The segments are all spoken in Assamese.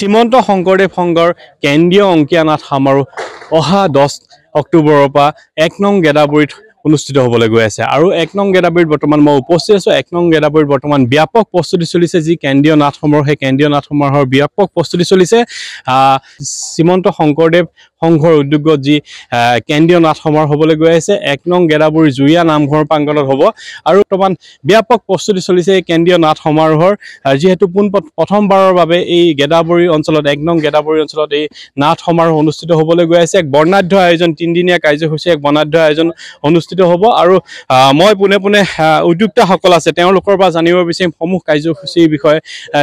শ্ৰীমন্ত শংকৰদেৱ সংঘৰ কেন্দ্ৰীয় অংকীয়া নাট সমাৰোহ অহা দহ অক্টোবৰৰ পৰা এক নং গেদাবৰীত অনুষ্ঠিত হ'বলৈ গৈ আছে আৰু এক নং গেদাবৰীত বৰ্তমান মই উপস্থিত আছোঁ এক নং গেদাবৰীত বৰ্তমান ব্যাপক প্ৰস্তুতি চলিছে যি কেন্দ্ৰীয় নাট সমাৰোহ সেই কেন্দ্ৰীয় নাট সমাৰোহৰ ব্যাপক প্ৰস্তুতি চলিছে শ্ৰীমন্ত শংকৰদেৱ সংঘৰ উদ্যোগত যি কেন্দ্ৰীয় নাট নাথসমাৰ হ'বলৈ গৈ আছে এক নং গেদাবুৰী জুৰীয়া নামঘৰ প্ৰাংগণত হ'ব আৰু বৰ্তমান ব্যাপক প্ৰস্তুতি চলিছে এই কেন্দ্ৰীয় নাট সমাৰোহৰ যিহেতু পোন প্ৰথমবাৰৰ বাবে এই গেদাবৰী অঞ্চলত এক নং গেদাবৰী অঞ্চলত এই নাট সমাৰোহ অনুষ্ঠিত হ'বলৈ গৈ আছে এক বৰ্ণাঢ্য আয়োজন তিনিদিনীয়া কাৰ্যসূচী এক বৰ্ণাঢ্য আয়োজন অনুষ্ঠিত হ'ব আৰু মই পোনে পোনে উদ্যোক্তাসকল আছে তেওঁলোকৰ পৰা জানিব বিচাৰিম সমূহ কাৰ্যসূচীৰ বিষয়ে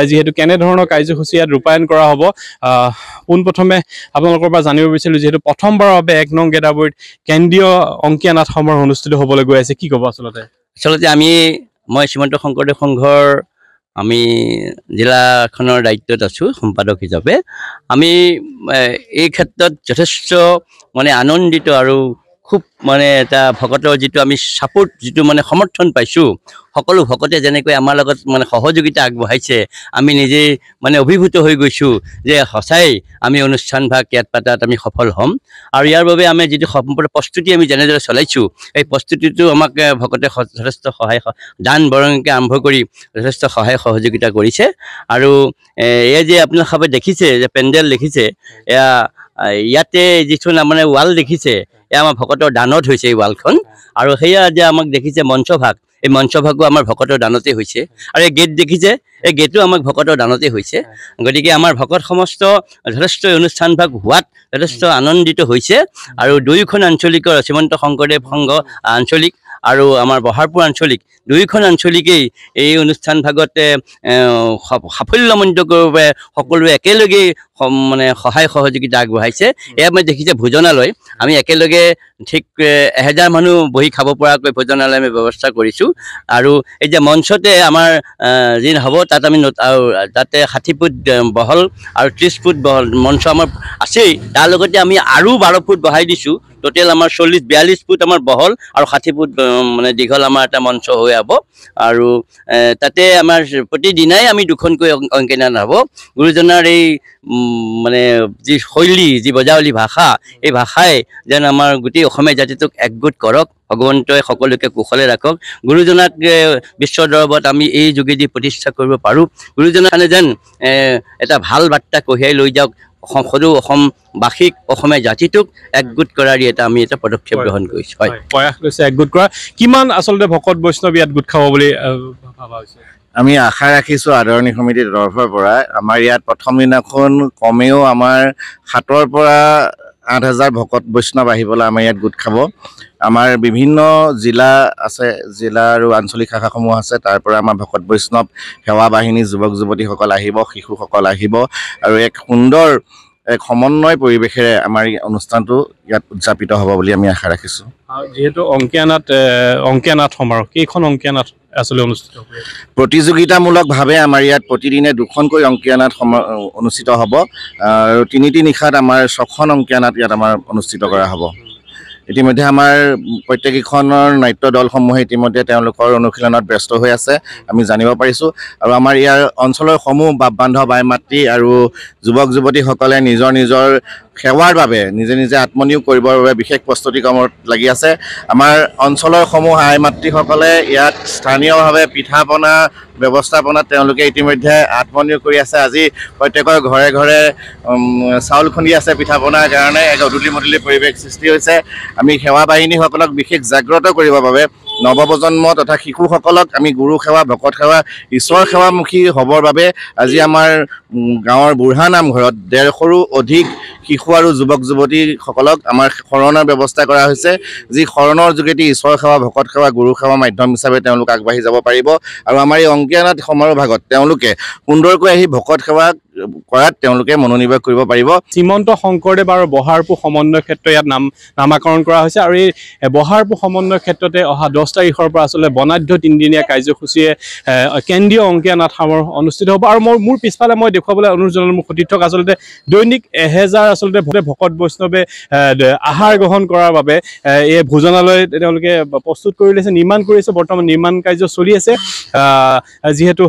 যিহেতু কেনেধৰণৰ কাৰ্যসূচী ইয়াত ৰূপায়ণ কৰা হ'ব পোনপ্ৰথমে আপোনালোকৰ পৰা জানিব বিচাৰিম আছিলোঁ যিহেতু প্ৰথমবাৰৰ বাবে এক নং গেদাবৰীত কেন্দ্ৰীয় অংকীয়া নাট সমাৰোহ অনুষ্ঠিত হ'বলৈ গৈ আছে কি ক'ব আচলতে আচলতে আমি মই শ্ৰীমন্ত শংকৰদেৱ সংঘৰ আমি জিলাখনৰ দায়িত্বত আছোঁ সম্পাদক হিচাপে আমি এই ক্ষেত্ৰত যথেষ্ট মানে আনন্দিত আৰু খুব মানে এটা ভকতৰ যিটো আমি ছাপোৰ্ট যিটো মানে সমৰ্থন পাইছোঁ সকলো ভকতে যেনেকৈ আমাৰ লগত মানে সহযোগিতা আগবঢ়াইছে আমি নিজেই মানে অভিভূত হৈ গৈছোঁ যে সঁচাই আমি অনুষ্ঠান বা ইয়াত পাতাত আমি সফল হ'ম আৰু ইয়াৰ বাবে আমি যিটো সম্পূৰ্ণ প্ৰস্তুতি আমি যেনেদৰে চলাইছোঁ এই প্ৰস্তুতিটো আমাক ভকতে যথেষ্ট সহায় দান বৰণকৈ আৰম্ভ কৰি যথেষ্ট সহায় সহযোগিতা কৰিছে আৰু এয়া যে আপোনাৰ আপোনালোকে দেখিছে যে পেণ্ডেল দেখিছে এয়া ইয়াতে যিটো মানে ৱাল দেখিছে আমাৰ ভকতৰ দানত হৈছে এই ৱালখন আৰু সেয়া যে আমাক দেখিছে মঞ্চভাগ এই মঞ্চভাগো আমাৰ ভকতৰ দানতে হৈছে আৰু এই গেট দেখিছে এই গেটো আমাক ভকতৰ দানতে হৈছে গতিকে আমাৰ ভকত সমস্ত যথেষ্ট অনুষ্ঠানভাগ হোৱাত যথেষ্ট আনন্দিত হৈছে আৰু দুয়োখন আঞ্চলিকৰ শ্ৰীমন্ত শংকৰদেৱ সংঘ আঞ্চলিক আৰু আমাৰ বহাৰপুৰ আঞ্চলিক দুয়োখন আঞ্চলিকেই এই অনুষ্ঠান ভাগতে সাফল্যমণ্ডিত কৰিবলৈ সকলোৱে একেলগেই মানে সহায় সহযোগিতা আগবঢ়াইছে এয়া আমি দেখিছে ভোজনালয় আমি একেলগে ঠিক এহেজাৰ মানুহ বহি খাব পৰাকৈ ভোজনালয় আমি ব্যৱস্থা কৰিছোঁ আৰু এতিয়া মঞ্চতে আমাৰ যি হ'ব তাত আমি তাতে ষাঠি ফুট বহল আৰু ত্ৰিছ ফুট বহল মঞ্চ আমাৰ আছেই তাৰ লগতে আমি আৰু বাৰ ফুট বহাই দিছোঁ টোটেল আমাৰ চল্লিছ বিয়াল্লিছ ফুট আমাৰ বহল আৰু ষাঠি ফুট মানে দীঘল আমাৰ এটা মঞ্চ হৈ আহ আৰু তাতে আমাৰ প্ৰতিদিনাই আমি দুখনকৈ অংকীয়ান হ'ব গুৰুজনাৰ এই মানে যি শৈলী যি বজাৱলী ভাষা এই ভাষাই যেন আমাৰ গোটেই অসমীয়া জাতিটোক একগোট কৰক ভগৱন্তই সকলোকে কুশলে ৰাখক গুৰুজনাক বিশ্ব দৰবত আমি এই যোগেদি প্ৰতিষ্ঠা কৰিব পাৰোঁ গুৰুজনাখনে যেন এটা ভাল বাৰ্তা কঢ়িয়াই লৈ যাওক অসম সদৌ অসমবাসীক অসমীয়া জাতিটোক একগোট কৰাৰ এটা আমি এটা পদক্ষেপ গ্ৰহণ কৰিছোঁ হয় প্ৰয়াস কৰিছে একগোট কৰা কিমান আচলতে ভকত বৈষ্ণৱ ইয়াত গোট খাব বুলি আমি আশা ৰাখিছোঁ আদৰণি সমিতিৰ তৰফৰ পৰা আমাৰ ইয়াত প্ৰথম দিনাখন কমেও আমাৰ সাতৰ পৰা আঠ হাজাৰ ভকত বৈষ্ণৱ আহিবলৈ আমাৰ ইয়াত গোট খাব আমাৰ বিভিন্ন জিলা আছে জিলা আৰু আঞ্চলিক শাখাসমূহ আছে তাৰ পৰা আমাৰ ভকত বৈষ্ণৱ সেৱা বাহিনী যুৱক যুৱতীসকল আহিব শিশুসকল আহিব আৰু এক সুন্দৰ এক সমন্বয় পৰিৱেশেৰে আমাৰ অনুষ্ঠানটো ইয়াত উদযাপিত হ'ব বুলি আমি আশা ৰাখিছোঁ যিহেতু অংকীয়া নাট অংকীয়া অংকীয়ানাথ সমাৰোহ কেইখন অংকীয়া অংকীয়ানাথ আচলতে অনুষ্ঠিত প্ৰতিযোগিতামূলকভাৱে আমাৰ ইয়াত প্ৰতিদিনে দুখনকৈ অংকীয়া নাট সম অনুষ্ঠিত হ'ব আৰু তিনিটি নিশাত আমাৰ ছখন অংকীয়া নাট ইয়াত আমাৰ অনুষ্ঠিত কৰা হ'ব ইতিমধ্যে আমাৰ প্ৰত্যেককেইখনৰ নাট্য দলসমূহে ইতিমধ্যে তেওঁলোকৰ অনুশীলনত ব্যস্ত হৈ আছে আমি জানিব পাৰিছোঁ আৰু আমাৰ ইয়াৰ অঞ্চলৰ সমূহ বাপ বান্ধৱ আই মাতৃ আৰু যুৱক যুৱতীসকলে নিজৰ নিজৰ সেৱাৰ বাবে নিজে নিজে আত্মনিয়োগ কৰিবৰ বাবে বিশেষ প্ৰস্তুতি কামত লাগি আছে আমাৰ অঞ্চলৰ সমূহ আই মাতৃসকলে ইয়াত স্থানীয়ভাৱে পিঠা পনা ব্যৱস্থাপনাত তেওঁলোকে ইতিমধ্যে আত্মনিয়োগ কৰি আছে আজি প্ৰত্যেকৰ ঘৰে ঘৰে চাউল খুন্দি আছে পিঠা পনাৰ কাৰণে এক অদুলি মদুলি পৰিৱেশ সৃষ্টি হৈছে আমি সেৱা বাহিনীসকলক বিশেষ জাগ্ৰত কৰিবৰ বাবে নৱপ্ৰজন্ম তথা শিশুসকলক আমি গুৰু সেৱা ভকত সেৱা ঈশ্বৰ সেৱামুখী হ'বৰ বাবে আজি আমাৰ গাঁৱৰ বুঢ়া নামঘৰত ডেৰশৰো অধিক শিশু আৰু যুৱক যুৱতীসকলক আমাৰ শৰণৰ ব্যৱস্থা কৰা হৈছে যি শৰণৰ যোগেদি ঈশ্বৰ সেৱা ভকত সেৱা গুৰু সেৱা মাধ্যম হিচাপে তেওঁলোক আগবাঢ়ি যাব পাৰিব আৰু আমাৰ এই অংকীয়ানাথ সমাৰোহ ভাগত তেওঁলোকে সুন্দৰকৈ আহি ভকত সেৱাক কৰাত তেওঁলোকে মনোনিৱেশ কৰিব পাৰিব শ্ৰীমন্ত শংকৰদেৱ আৰু বহাৰপু সমন্বয় ক্ষেত্ৰ ইয়াত নাম নামাকৰণ কৰা হৈছে আৰু এই বহাৰপু সমন্বয় ক্ষেত্ৰতে অহা দহ তাৰিখৰ পৰা আচলতে বনাঢ্য তিনিদিনীয়া কাৰ্যসূচীয়ে কেন্দ্ৰীয় অংকীয়া নাথ সাৰ অনুষ্ঠিত হ'ব আৰু মই মোৰ পিছফালে মই দেখুৱাবলৈ অনুৰোধ জনালোঁ মোৰ সতীৰ্থক আচলতে দৈনিক এহেজাৰ আচলতে ভকত বৈষ্ণৱে আহাৰ গ্ৰহণ কৰাৰ বাবে এই ভোজনালয় তেওঁলোকে প্ৰস্তুত কৰি লৈছে নিৰ্মাণ কৰি আছে বৰ্তমান নিৰ্মাণ কাৰ্য চলি আছে যিহেতু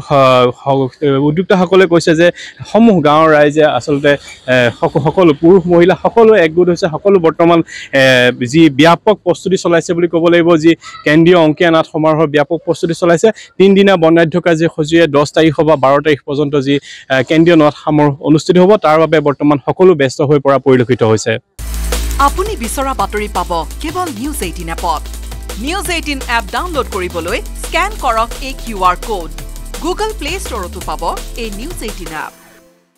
উদ্যোক্তাসকলে কৈছে যে সমূহ গাঁৱৰ ৰাইজে আচলতে সকলো পুৰুষ মহিলা সকলোৱে একগোট হৈছে সকলো বৰ্তমান যি ব্যাপক প্ৰস্তুতি চলাইছে বুলি ক'ব লাগিব যি কেন্দ্ৰীয় অংকীয়া নাট সমাৰোহৰ ব্যাপক প্ৰস্তুতি চলাইছে তিনিদিনীয়া বন্যাধ্য কাৰ্যসূচীয়ে দহ তাৰিখ বা বাৰ তাৰিখ পৰ্যন্ত যি কেন্দ্ৰীয় নাট সমাৰোহ অনুষ্ঠিত হ'ব তাৰ বাবে বৰ্তমান সকলো ব্যস্ত হৈ পৰা পৰিলক্ষিত হৈছে আপুনি বিচৰা বাতৰি পাব কেৱল নিউজ এইটিন এপত নিউজ এইটিন এপ ডাউনলোড কৰিবলৈ স্কেন কৰক এই Q R code Google Play ষ্টৰতো পাব এই নিউজ এইটিন এপ